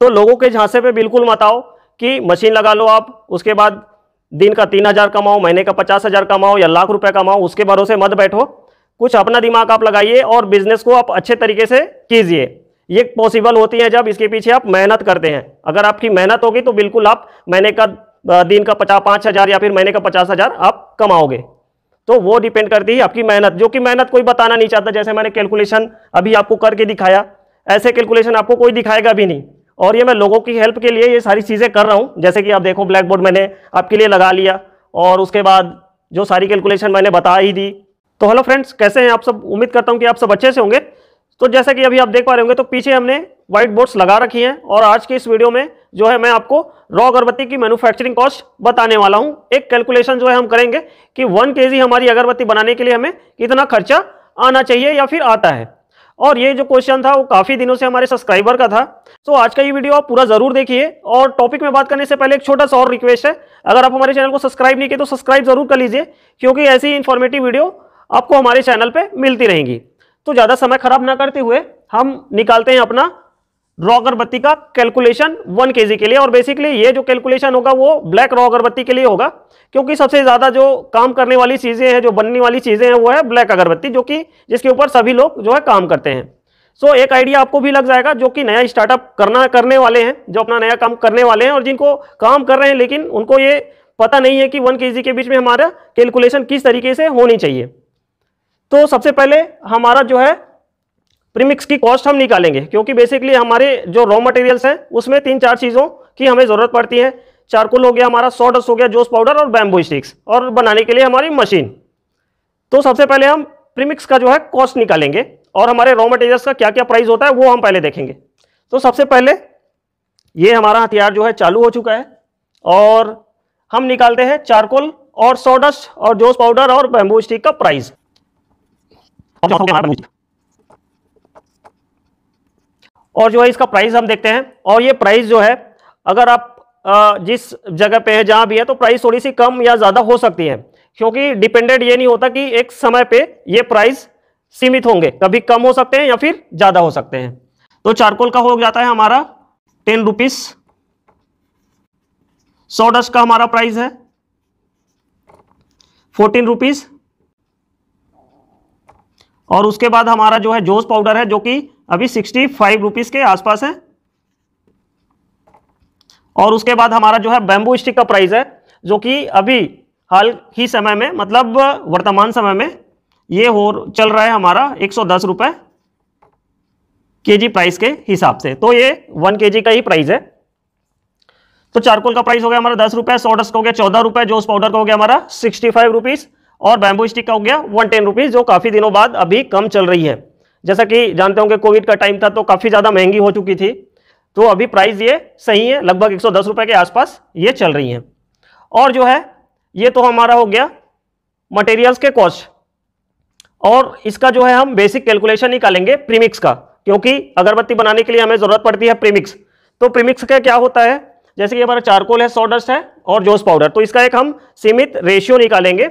तो लोगों के झांसे पे बिल्कुल मत आओ कि मशीन लगा लो आप उसके बाद दिन का तीन हज़ार कमाओ महीने का पचास हज़ार कमाओ या लाख रुपए कमाओ उसके भरोसे मत बैठो कुछ अपना दिमाग आप लगाइए और बिजनेस को आप अच्छे तरीके से कीजिए ये पॉसिबल होती है जब इसके पीछे आप मेहनत करते हैं अगर आपकी मेहनत होगी तो बिल्कुल आप महीने का दिन का पचास पाँच हज़ार या फिर महीने का पचास हज़ार आप कमाओगे तो वो डिपेंड करती है आपकी मेहनत जो कि मेहनत कोई बताना नहीं चाहता जैसे मैंने कैलकुलेशन अभी आपको करके दिखाया ऐसे कैलकुलेशन आपको कोई दिखाएगा भी नहीं और ये मैं लोगों की हेल्प के लिए ये सारी चीज़ें कर रहा हूँ जैसे कि आप देखो ब्लैक बोर्ड मैंने आपके लिए लगा लिया और उसके बाद जो सारी कैलकुलेशन मैंने बता ही दी तो हेलो फ्रेंड्स कैसे हैं आप सब उम्मीद करता हूँ कि आप सब अच्छे से होंगे तो जैसे कि अभी आप देख पा रहे होंगे तो पीछे हमने व्हाइट बोर्ड्स लगा रखी हैं और आज की इस वीडियो में जो है मैं आपको रॉ अगरबत्ती की मैन्युफैक्चरिंग कॉस्ट बताने वाला हूं एक कैलकुलेशन जो है हम करेंगे कि वन के हमारी अगरबत्ती बनाने के लिए हमें कितना खर्चा आना चाहिए या फिर आता है और ये जो क्वेश्चन था वो काफी दिनों से हमारे सब्सक्राइबर का था तो आज का ये वीडियो आप पूरा जरूर देखिए और टॉपिक में बात करने से पहले एक छोटा सा और रिक्वेस्ट है अगर आप हमारे चैनल को सब्सक्राइब नहीं किए तो सब्सक्राइब जरूर कर लीजिए क्योंकि ऐसी इन्फॉर्मेटिव वीडियो आपको हमारे चैनल पर मिलती रहेंगी तो ज़्यादा समय खराब ना करते हुए हम निकालते हैं अपना रॉ अगरबत्ती का कैलकुलेशन वन के के लिए और बेसिकली ये जो कैलकुलेशन होगा वो ब्लैक रॉ अगरबत्ती के लिए होगा क्योंकि सबसे ज़्यादा जो काम करने वाली चीज़ें हैं जो बनने वाली चीज़ें हैं वो है ब्लैक अगरबत्ती जो कि जिसके ऊपर सभी लोग जो है काम करते हैं सो so, एक आइडिया आपको भी लग जाएगा जो कि नया स्टार्टअप करना करने वाले हैं जो अपना नया काम करने वाले हैं और जिनको काम कर रहे हैं लेकिन उनको ये पता नहीं है कि वन के के बीच में हमारा कैलकुलेशन किस तरीके से होनी चाहिए तो सबसे पहले हमारा जो है प्रीमिक्स की कॉस्ट हम निकालेंगे क्योंकि बेसिकली हमारे जो रॉ मटेरियल्स हैं उसमें तीन चार चीज़ों की हमें ज़रूरत पड़ती है चारकोल हो गया हमारा सॉडस हो गया जोस पाउडर और बैम्बू स्टिक्स और बनाने के लिए हमारी मशीन तो सबसे पहले हम प्रीमिक्स का जो है कॉस्ट निकालेंगे और हमारे रॉ मटेरियल्स का क्या क्या प्राइस होता है वो हम पहले देखेंगे तो सबसे पहले ये हमारा हथियार जो है चालू हो चुका है और हम निकालते हैं चारकोल और सोडस्ट और जोस पाउडर और बैम्बू स्टिक का प्राइस और जो है इसका प्राइस हम देखते हैं और ये प्राइस जो है अगर आप जिस जगह पे है जहाँ भी है तो प्राइस थोड़ी सी कम या ज़्यादा हो सकती है क्योंकि डिपेंडेंट ये नहीं होता कि एक समय पे ये प्राइस सीमित होंगे कभी कम हो सकते हैं या फिर ज़्यादा हो सकते हैं तो चारकोल का हो जाता है हमारा टेन रुपीस सौ डस्ट का हमारा प्राइस है फोर्टीन रुपीज़ और उसके बाद हमारा जो है जोश पाउडर है जो कि अभी सिक्सटी फाइव रुपीज़ के आसपास है और उसके बाद हमारा जो है बैंबू स्टिक का प्राइस है जो कि अभी हाल ही समय में मतलब वर्तमान समय में ये हो चल रहा है हमारा एक सौ दस रुपये के जी प्राइस के हिसाब से तो ये वन के जी का ही प्राइस है तो चारकोल का प्राइस हो गया हमारा दस रुपए सौ का हो गया चौदह रुपए जोस पाउडर का हो गया हमारा सिक्सटी फाइव रुपीज़ और बैम्बू स्टिक का हो गया वन टेन रुपीज़ जो काफ़ी दिनों बाद अभी कम चल रही है जैसा कि जानते होंगे कोविड का टाइम था तो काफ़ी ज़्यादा महंगी हो चुकी थी तो अभी प्राइस ये सही है लगभग एक सौ के आसपास ये चल रही हैं और जो है ये तो हमारा हो गया मटेरियल्स के कॉस्ट और इसका जो है हम बेसिक कैलकुलेशन निकालेंगे प्रीमिक्स का क्योंकि अगरबत्ती बनाने के लिए हमें ज़रूरत पड़ती है प्रीमिक्स तो प्रीमिक्स का क्या होता है जैसे कि हमारा चारकोल है सोडस्ट है और जोस पाउडर तो इसका एक हम सीमित रेशियो निकालेंगे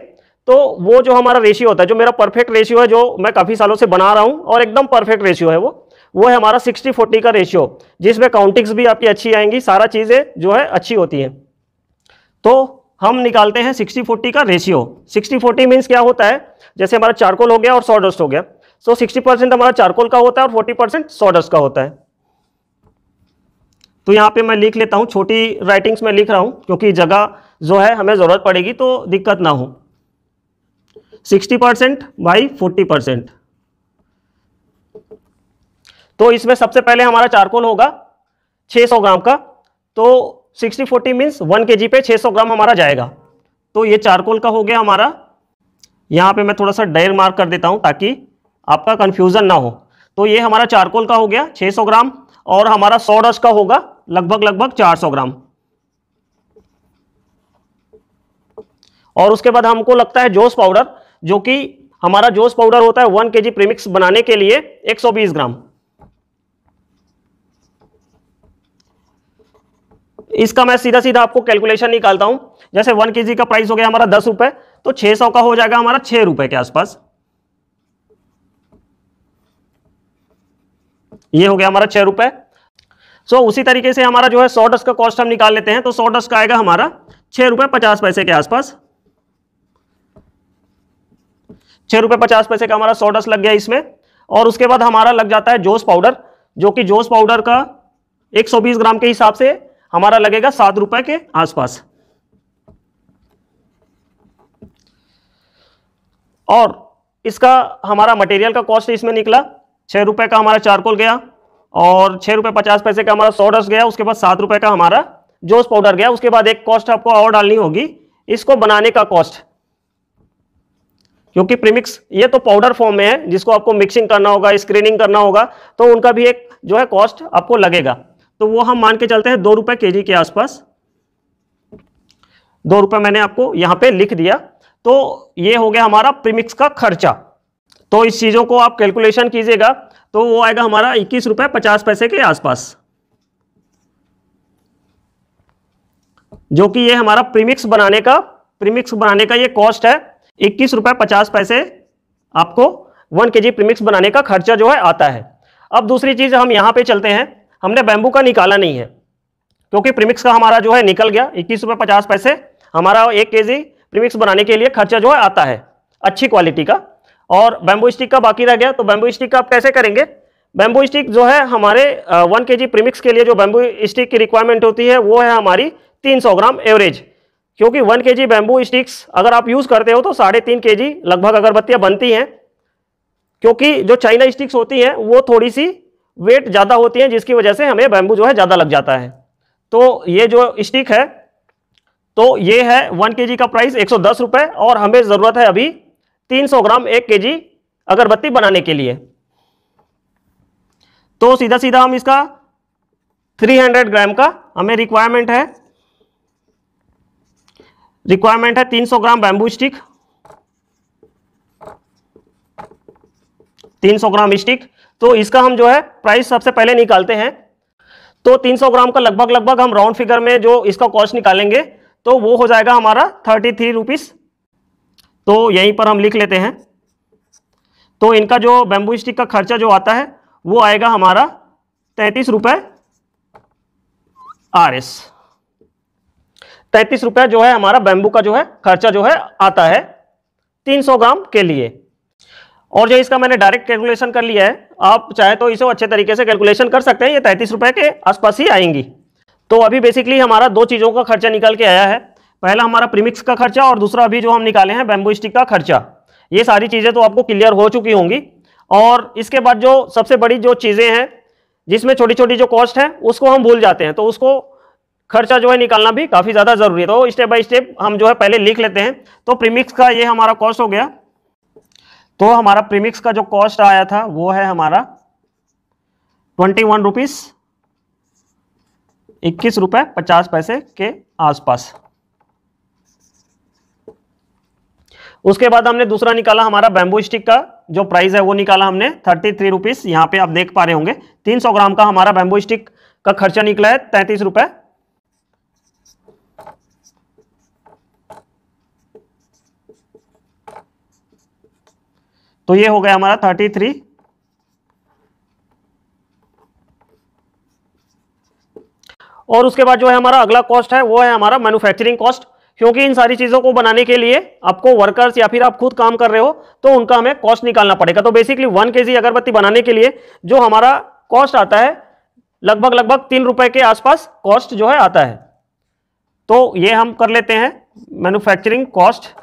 तो वो जो हमारा रेशियो होता है जो मेरा परफेक्ट रेशियो है जो मैं काफ़ी सालों से बना रहा हूँ और एकदम परफेक्ट रेशियो है वो वो है हमारा सिक्सटी फोर्टी का रेशियो जिसमें काउंटिंग्स भी आपकी अच्छी आएंगी सारा चीज़ें जो है अच्छी होती हैं तो हम निकालते हैं सिक्सटी फोर्टी का रेशियो सिक्सटी फोर्टी मीन्स क्या होता है जैसे हमारा चारकोल हो गया और सॉडस्ट हो गया सो सिक्सटी परसेंट हमारा चारकोल का होता है और फोर्टी परसेंट सॉडस्ट का होता है तो यहाँ पे मैं लिख लेता हूँ छोटी राइटिंग्स में लिख रहा हूँ क्योंकि जगह जो है हमें ज़रूरत पड़ेगी तो दिक्कत ना हो sixty percent by forty percent तो इसमें सबसे पहले हमारा चारकोल होगा 600 ग्राम का तो 60 40 मीन्स 1 के पे 600 ग्राम हमारा जाएगा तो ये चारकोल का हो गया हमारा यहाँ पे मैं थोड़ा सा डेयर मार्क कर देता हूँ ताकि आपका कन्फ्यूज़न ना हो तो ये हमारा चारकोल का हो गया 600 ग्राम और हमारा सौ रस का होगा लगभग लगभग 400 ग्राम और उसके बाद हमको लगता है जोश पाउडर जो कि हमारा जोश पाउडर होता है वन के जी प्रीमिक्स बनाने के लिए 120 ग्राम इसका मैं सीधा सीधा आपको कैलकुलेशन निकालता हूं जैसे वन के का प्राइस हो गया हमारा दस रुपए तो छह सौ का हो जाएगा हमारा छह रुपए के आसपास ये हो गया हमारा छह रुपए सो उसी तरीके से हमारा जो है सौ डस का कॉस्ट हम निकाल लेते हैं तो सौ डस का आएगा हमारा छह रुपए पचास पैसे के आसपास छः रुपये पचास पैसे का हमारा सोडस लग गया इसमें और उसके बाद हमारा लग जाता है जोश पाउडर जो कि जोश पाउडर का 120 ग्राम के हिसाब से हमारा लगेगा सात रुपए के आसपास और इसका हमारा मटेरियल का कॉस्ट इसमें निकला छः रुपये का हमारा चारकोल गया और छः रुपये पचास पैसे का हमारा सोडस गया उसके बाद सात रुपये का हमारा जोश पाउडर गया उसके बाद एक कॉस्ट आपको और डालनी होगी इसको बनाने का कॉस्ट क्योंकि प्रीमिक्स ये तो पाउडर फॉर्म में है जिसको आपको मिक्सिंग करना होगा स्क्रीनिंग करना होगा तो उनका भी एक जो है कॉस्ट आपको लगेगा तो वो हम मान के चलते हैं दो रुपए के के आसपास दो रुपए मैंने आपको यहां पे लिख दिया तो ये हो गया हमारा प्रीमिक्स का खर्चा तो इस चीज़ों को आप कैलकुलेशन कीजिएगा तो वो आएगा हमारा इक्कीस रुपए पचास पैसे के आसपास जो कि ये हमारा प्रीमिक्स बनाने का प्रीमिक्स बनाने का ये कॉस्ट है इक्कीस रुपए पचास पैसे आपको वन के जी प्रीमिक्स बनाने का खर्चा जो है आता है अब दूसरी चीज हम यहाँ पे चलते हैं हमने बैंबू का निकाला नहीं है क्योंकि प्रीमिक्स का हमारा जो है निकल गया इक्कीस रुपए पचास पैसे हमारा एक के जी प्रीमिक्स बनाने के लिए खर्चा जो है आता है अच्छी क्वालिटी का और बैंबू स्टिक का बाकी रह गया तो बैंबू स्टिक का आप कैसे करेंगे बैंबू स्टिक जो है हमारे वन के जी प्रीमिक्स के लिए जो बैम्बू स्टिक की रिक्वायरमेंट होती है वो है हमारी 300 ग्राम एवरेज क्योंकि वन के जी बैम्बू स्टिक्स अगर आप यूज़ करते हो तो साढ़े तीन के जी लगभग अगरबत्तियाँ बनती हैं क्योंकि जो चाइना स्टिक्स होती हैं वो थोड़ी सी वेट ज़्यादा होती हैं जिसकी वजह से हमें बैम्बू जो है ज़्यादा लग जाता है तो ये जो स्टिक है तो ये है वन के का प्राइस एक सौ और हमें ज़रूरत है अभी सौ ग्राम एक के अगरबत्ती बनाने के लिए तो सीधा सीधा हम इसका 300 ग्राम का हमें रिक्वायरमेंट है रिक्वायरमेंट है 300 gram bamboo stick 300 gram stick तो इसका हम जो है प्राइस सबसे पहले निकालते हैं तो 300 ग्राम का लगभग लगभग हम राउंड फिगर में जो इसका कॉस्ट निकालेंगे तो वो हो जाएगा हमारा थर्टी थ्री रुपीज़ तो यहीं पर हम लिख लेते हैं तो इनका जो बैम्बू स्टिक का खर्चा जो आता है वो आएगा हमारा तैतीस रुपये आर एस तैतीस रुपया जो है हमारा बैंबू का जो है खर्चा जो है आता है 300 ग्राम के लिए और जो इसका मैंने डायरेक्ट कैलकुलेशन कर लिया है आप चाहे तो इसे अच्छे तरीके से कैलकुलेशन कर सकते हैं ये तैतीस रुपये के आसपास ही आएंगी तो अभी बेसिकली हमारा दो चीज़ों का खर्चा निकल के आया है पहला हमारा प्रीमिक्स का खर्चा और दूसरा अभी जो हम निकाले हैं बैम्बू स्टिक का खर्चा ये सारी चीज़ें तो आपको क्लियर हो चुकी होंगी और इसके बाद जो सबसे बड़ी जो चीज़ें हैं जिसमें छोटी छोटी जो कॉस्ट है उसको हम भूल जाते हैं तो उसको खर्चा जो है निकालना भी काफ़ी ज़्यादा ज़रूरी है तो स्टेप बाय स्टेप हम जो है पहले लिख लेते हैं तो प्रीमिक्स का ये हमारा कॉस्ट हो गया तो हमारा प्रीमिक्स का जो कॉस्ट आया था वो है हमारा ट्वेंटी वन रुपीस इक्कीस रुपये पचास पैसे के आसपास उसके बाद हमने दूसरा निकाला हमारा बैम्बू स्टिक का जो प्राइस है वो निकाला हमने थर्टी थ्री रुपीज़ यहाँ पर आप देख पा रहे होंगे तीन सौ ग्राम का हमारा बैम्बू स्टिक का खर्चा निकला है तैंतीस रुपए तो ये हो गया हमारा थर्टी थ्री और उसके बाद जो है हमारा अगला कॉस्ट है वो है हमारा मैन्युफैक्चरिंग कॉस्ट क्योंकि इन सारी चीज़ों को बनाने के लिए आपको वर्कर्स या फिर आप खुद काम कर रहे हो तो उनका हमें कॉस्ट निकालना पड़ेगा तो बेसिकली वन के अगरबत्ती बनाने के लिए जो हमारा कॉस्ट आता है लगभग लगभग तीन रुपए के आसपास कॉस्ट जो है आता है तो ये हम कर लेते हैं मैन्युफैक्चरिंग कॉस्ट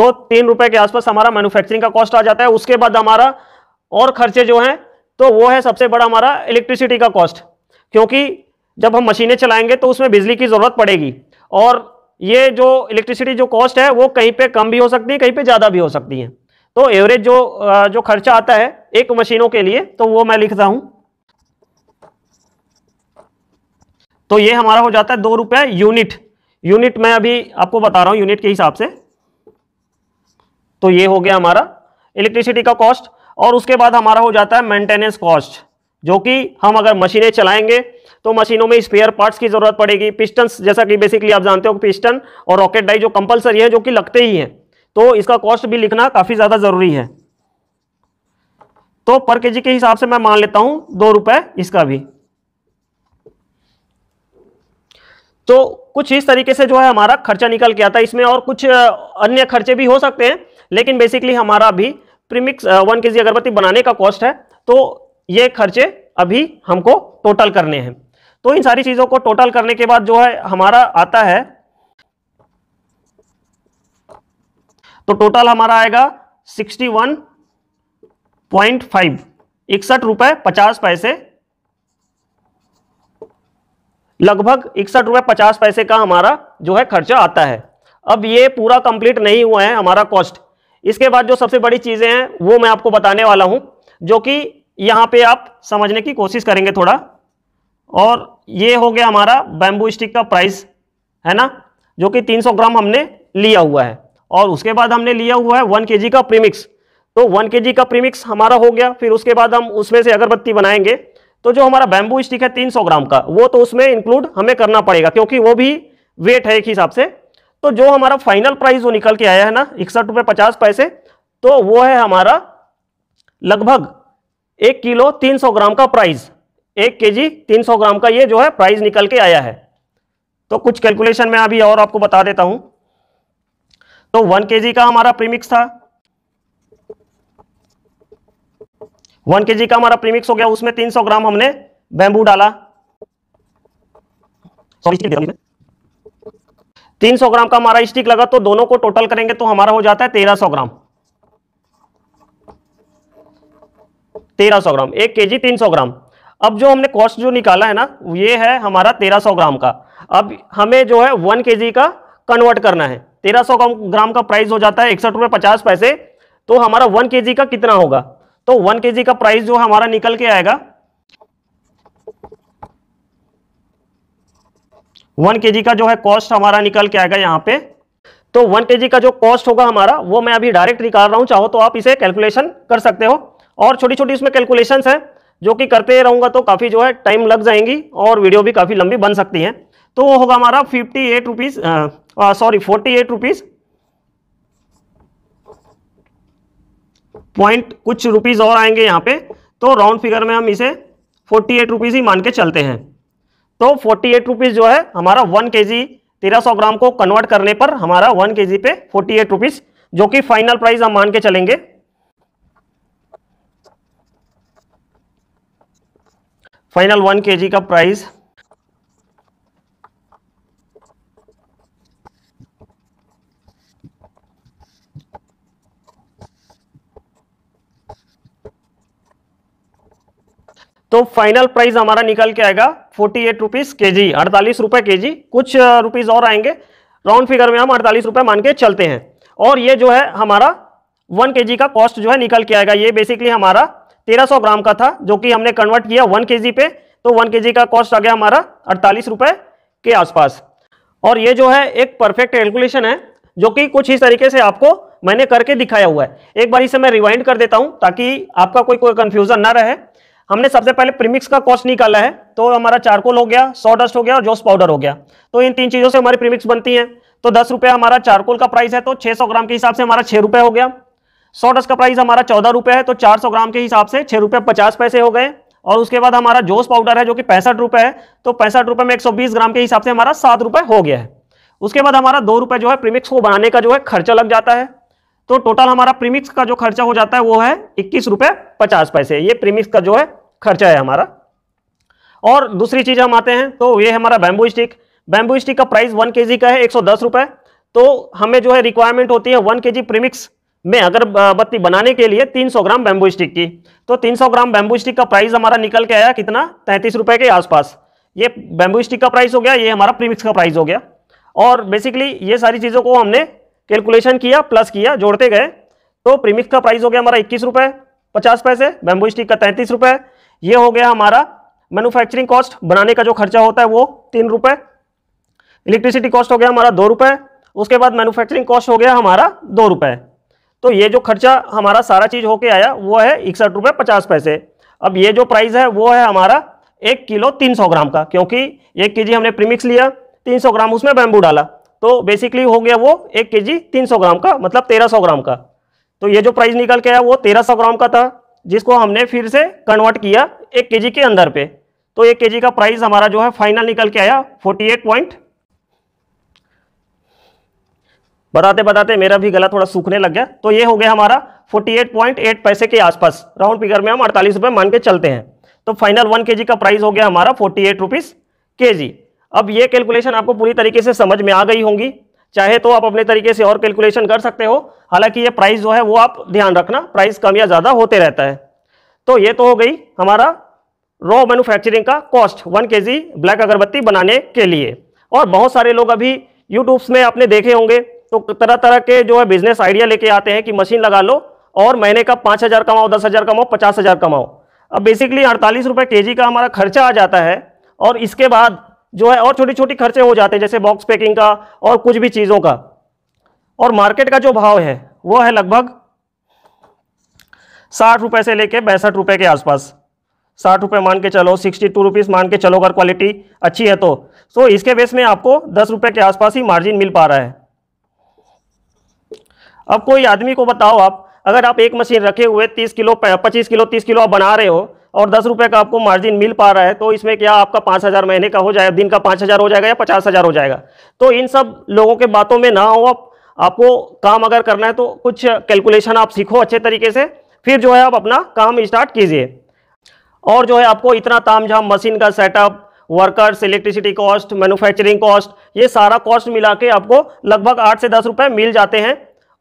तो तीन रुपए के आसपास हमारा मैन्युफैक्चरिंग का कॉस्ट आ जाता है उसके बाद हमारा और खर्चे जो हैं तो वो है सबसे बड़ा हमारा इलेक्ट्रिसिटी का कॉस्ट क्योंकि जब हम मशीनें चलाएंगे तो उसमें बिजली की ज़रूरत पड़ेगी और ये जो इलेक्ट्रिसिटी जो कॉस्ट है वो कहीं पर कम भी हो सकती है कहीं पर ज़्यादा भी हो सकती है तो एवरेज जो जो खर्चा आता है एक मशीनों के लिए तो वो मैं लिखता हूँ तो ये हमारा हो जाता है दो रुपये यूनिट यूनिट मैं अभी आपको बता रहा हूँ यूनिट के हिसाब से तो ये हो गया हमारा इलेक्ट्रिसिटी का कॉस्ट और उसके बाद हमारा हो जाता है मेंटेनेंस कॉस्ट जो कि हम अगर मशीनें चलाएंगे तो मशीनों में स्पेयर पार्ट्स की ज़रूरत पड़ेगी पिस्टन जैसा कि बेसिकली आप जानते हो पिस्टन और रॉकेट डाई जो कंपलसरी है जो कि लगते ही हैं तो इसका कॉस्ट भी लिखना काफ़ी ज़्यादा ज़रूरी है तो पर के के हिसाब से मैं मान लेता हूं दो रुपए इसका भी तो कुछ इस तरीके से जो है हमारा खर्चा निकल के आता है इसमें और कुछ अन्य खर्चे भी हो सकते हैं लेकिन बेसिकली हमारा अभी प्रीमिक्स वन के जी अगरबत्ती बनाने का कॉस्ट है तो ये खर्चे अभी हमको टोटल करने हैं तो इन सारी चीज़ों को टोटल करने के बाद जो है हमारा आता है तो टोटल हमारा आएगा सिक्सटी वन पॉइंट फाइव इकसठ रुपए पचास पैसे लगभग इकसठ रुपए पचास पैसे का हमारा जो है खर्चा आता है अब ये पूरा कंप्लीट नहीं हुआ है हमारा कॉस्ट इसके बाद जो सबसे बड़ी चीज़ें हैं वो मैं आपको बताने वाला हूं जो कि यहाँ पे आप समझने की कोशिश करेंगे थोड़ा और ये हो गया हमारा बैम्बू स्टिक का प्राइस है ना जो कि 300 ग्राम हमने लिया हुआ है और उसके बाद हमने लिया हुआ है वन के का प्रीमिक्स तो वन के का प्रीमिक्स हमारा हो गया फिर उसके बाद हम उसमें से अगरबत्ती बनाएंगे तो जो हमारा बैम्बू स्टिक है तीन ग्राम का वो तो उसमें इंक्लूड हमें करना पड़ेगा क्योंकि वो भी वेट है एक हिसाब से तो जो हमारा फाइनल प्राइस वो निकल के आया है ना इकसठ रुपए पचास पैसे तो वो है हमारा लगभग एक किलो तीन सौ ग्राम का प्राइस एक के जी तीन सौ ग्राम का ये जो है प्राइस निकल के आया है तो कुछ कैलकुलेशन में अभी और आपको बता देता हूं तो वन के का हमारा प्रीमिक्स था वन के का हमारा प्रीमिक्स हो गया उसमें तीन सौ ग्राम हमने बैंबू डाला सॉरी तीन सौ ग्राम का हमारा स्टिक लगा तो दोनों को टोटल करेंगे तो हमारा हो जाता है तेरह सौ ग्राम तेरह सौ ग्राम एक के जी तीन सौ ग्राम अब जो हमने कॉस्ट जो निकाला है ना ये है हमारा तेरह सौ ग्राम का अब हमें जो है वन के का कन्वर्ट करना है तेरह सौ ग्राम का प्राइस हो जाता है इकसठ रुपए पचास पैसे तो हमारा वन के का कितना होगा तो वन के का प्राइस जो हमारा निकल के आएगा वन के का जो है कॉस्ट हमारा निकल के आएगा यहाँ पे तो वन के का जो कॉस्ट होगा हमारा वो मैं अभी डायरेक्ट निकाल रहा हूँ चाहो तो आप इसे कैलकुलेशन कर सकते हो और छोटी छोटी इसमें कैलकुलेशन है जो कि करते रहूंगा तो काफ़ी जो है टाइम लग जाएंगी और वीडियो भी काफ़ी लंबी बन सकती है तो वो होगा हमारा fifty eight rupees sorry forty eight rupees point कुछ रुपीज़ और आएंगे यहाँ पे तो राउंड फिगर में हम इसे फोर्टी एट रुपीज़ ही मान के चलते हैं तो फोर्टी एट रुपीज जो है हमारा वन के जी तेरह सौ ग्राम को कन्वर्ट करने पर हमारा वन के जी पे फोर्टी एट रुपीज जो कि फाइनल प्राइस हम मान के चलेंगे फाइनल वन के जी का प्राइस तो फाइनल प्राइस हमारा निकल के आएगा फोर्टी एट रुपीज के जी अड़तालीस रुपये के जी कुछ रुपीज़ और आएंगे राउंड फिगर में हम अड़तालीस रुपये मान के चलते हैं और ये जो है हमारा वन के जी का कॉस्ट जो है निकल के आएगा ये बेसिकली हमारा तेरह सौ ग्राम का था जो कि हमने कन्वर्ट किया वन के जी पे तो वन के जी का कॉस्ट आ गया हमारा अड़तालीस रुपये के आसपास और ये जो है एक परफेक्ट कैलकुलेशन है जो कि कुछ इस तरीके से आपको मैंने करके दिखाया हुआ है एक बार इसे मैं रिवाइंड कर देता हूं ताकि आपका कोई कोई कन्फ्यूजन ना रहे हमने सबसे पहले प्रीमिक्स का कॉस्ट निकाला है तो हमारा चारकोल हो गया सौ डस्ट हो गया और जोस पाउडर हो गया तो इन तीन चीज़ों से हमारी प्रीमिक्स बनती है तो दस रुपये हमारा चारकोल का प्राइस है तो छह सौ ग्राम के हिसाब से हमारा छह रुपए हो गया सौ डस्ट का प्राइस हमारा चौदह रुपये है तो चार सौ ग्राम के हिसाब से छह रुपये पचास पैसे हो गए और उसके बाद हमारा जोस पाउडर है जो कि पैंसठ रुपये है तो पैंसठ रुपये में एक सौ बीस ग्राम के हिसाब से हमारा सात रुपये हो गया है उसके बाद हमारा दो रुपये जो है प्रीमिक्स को बनाने का जो है खर्चा लग जाता है तो टोटल हमारा प्रीमिक्स का जो खर्चा हो जाता है वो है इक्कीस रुपये पचास पैसे ये प्रीमिक्स का जो है खर्चा है हमारा और दूसरी चीज़ हम आते हैं तो ये हमारा बैम्बू स्टिक बैम्बू स्टिक का प्राइस वन के का है एक रुपए तो हमें जो है रिक्वायरमेंट होती है वन के प्रीमिक्स में अगर बत्ती बनाने के लिए 300 ग्राम बैम्बू स्टिक की तो 300 ग्राम बैम्बू स्टिक का प्राइस हमारा निकल के आया कितना तैंतीस रुपए के आसपास ये बैम्बू स्टिक का प्राइस हो गया ये हमारा प्रीमिक्स का प्राइस हो गया और बेसिकली ये सारी चीज़ों को हमने कैलकुलेशन किया प्लस किया जोड़ते गए तो प्रीमिक्स का प्राइस हो गया हमारा इक्कीस रुपये पचास पैसे बैम्बू स्टिक का तैंतीस रुपये ये हो गया हमारा मैन्युफैक्चरिंग कॉस्ट बनाने का जो खर्चा होता है वो तीन रुपए इलेक्ट्रिसिटी कॉस्ट हो गया हमारा दो रुपए उसके बाद मैन्युफैक्चरिंग कॉस्ट हो गया हमारा दो रुपए तो ये जो खर्चा हमारा सारा चीज़ होके आया वो है इकसठ रुपए पचास पैसे अब ये जो प्राइस है वो है हमारा एक किलो तीन सौ ग्राम का क्योंकि एक के जी हमने प्रीमिक्स लिया तीन सौ ग्राम उसमें बैम्बू डाला तो बेसिकली हो गया वो एक के जी तीन सौ ग्राम का मतलब तेरह सौ ग्राम का तो ये जो प्राइस निकल के आया वो तेरह सौ ग्राम का था जिसको हमने फिर से कन्वर्ट किया एक के के अंदर पे तो एक के का प्राइस हमारा जो है फाइनल निकल के आया फोर्टी एट पॉइंट बताते बताते मेरा भी गला थोड़ा सूखने लग गया तो ये हो गया हमारा 48.8 पैसे के आसपास राउंड फिगर में हम अड़तालीस रुपये मान के चलते हैं तो फाइनल वन के का प्राइस हो गया हमारा फोर्टी एट रुपीज़ के अब ये कैलकुलेशन आपको पूरी तरीके से समझ में आ गई होंगी चाहे तो आप अपने तरीके से और कैलकुलेशन कर सकते हो हालांकि ये प्राइस जो है वो आप ध्यान रखना प्राइस कम या ज़्यादा होते रहता है तो ये तो हो गई हमारा रॉ मैन्युफैक्चरिंग का कॉस्ट वन के ब्लैक अगरबत्ती बनाने के लिए और बहुत सारे लोग अभी यूट्यूब्स में आपने देखे होंगे तो तरह तरह के जो है बिजनेस आइडिया लेके आते हैं कि मशीन लगा लो और महीने का पाँच हज़ार कमाओ दस हज़ार कमाओ पचास हज़ार कमाओ अब बेसिकली अड़तालीस रुपये के का हमारा खर्चा आ जाता है और इसके बाद जो है और छोटी छोटी खर्चे हो जाते हैं जैसे बॉक्स पैकिंग का और कुछ भी चीज़ों का और मार्केट का जो भाव है वो है लगभग साठ रुपये से लेके पैंसठ रुपये के आसपास साठ रुपये मान के चलो सिक्सटी टू रुपीज़ मान के चलो अगर क्वालिटी अच्छी है तो सो इसके बेस में आपको दस रुपये के आसपास ही मार्जिन मिल पा रहा है अब कोई आदमी को बताओ आप अगर आप एक मशीन रखे हुए तीस किलो पच्चीस किलो तीस किलो आप बना रहे हो और दस रुपये का आपको मार्जिन मिल पा रहा है तो इसमें क्या आपका पाँच हज़ार महीने का हो जाएगा दिन का पाँच हज़ार हो जाएगा या पचास हज़ार हो जाएगा तो इन सब लोगों के बातों में ना हो आप आपको काम अगर करना है तो कुछ कैलकुलेशन आप सीखो अच्छे तरीके से फिर जो है आप अपना काम स्टार्ट कीजिए और जो है आपको इतना ताम मशीन का setup workers electricity cost manufacturing cost ये सारा कॉस्ट मिला के आपको लगभग आठ से दस रुपये मिल जाते हैं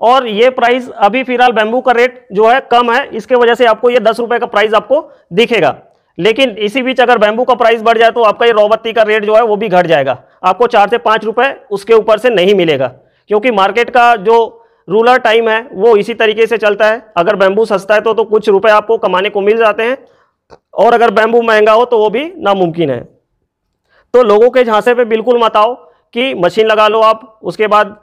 और ये प्राइस अभी फिलहाल बैम्बू का रेट जो है कम है इसके वजह से आपको ये दस रुपये का प्राइस आपको दिखेगा लेकिन इसी बीच अगर बैम्बू का प्राइस बढ़ जाए तो आपका ये रोबत्ती का रेट जो है वो भी घट जाएगा आपको चार से पाँच रुपए उसके ऊपर से नहीं मिलेगा क्योंकि मार्केट का जो रूलर टाइम है वो इसी तरीके से चलता है अगर बैम्बू सस्ता है तो, तो कुछ रुपये आपको कमाने को मिल जाते हैं और अगर बैम्बू महंगा हो तो वो भी नामुमकिन है तो लोगों के झांसे पर बिल्कुल मत आओ कि मशीन लगा लो आप उसके बाद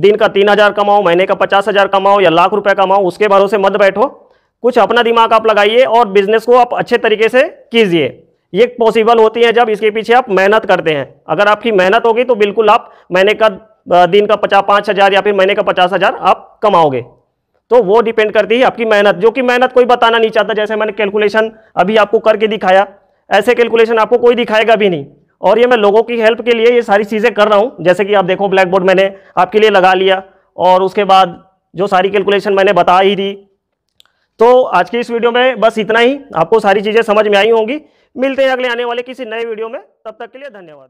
दिन का तीन हजार कमाओ महीने का पचास हजार कमाओ या लाख रुपए कमाओ उसके भरोसे मत बैठो कुछ अपना दिमाग आप लगाइए और बिजनेस को आप अच्छे तरीके से कीजिए ये पॉसिबल होती है जब इसके पीछे आप मेहनत करते हैं अगर आपकी मेहनत होगी तो बिल्कुल आप महीने का दिन का पचास पाँच हज़ार या फिर महीने का पचास हज़ार आप कमाओगे तो वो डिपेंड करती है आपकी मेहनत जो कि मेहनत कोई बताना नहीं चाहता जैसे मैंने कैलकुलेशन अभी आपको करके दिखाया ऐसे कैलकुलेशन आपको कोई दिखाएगा भी नहीं और ये मैं लोगों की हेल्प के लिए ये सारी चीज़ें कर रहा हूँ जैसे कि आप देखो ब्लैक बोर्ड मैंने आपके लिए लगा लिया और उसके बाद जो सारी कैलकुलेशन मैंने बता ही दी तो आज की इस वीडियो में बस इतना ही आपको सारी चीज़ें समझ में आई होंगी मिलते हैं अगले आने वाले किसी नए वीडियो में तब तक के लिए धन्यवाद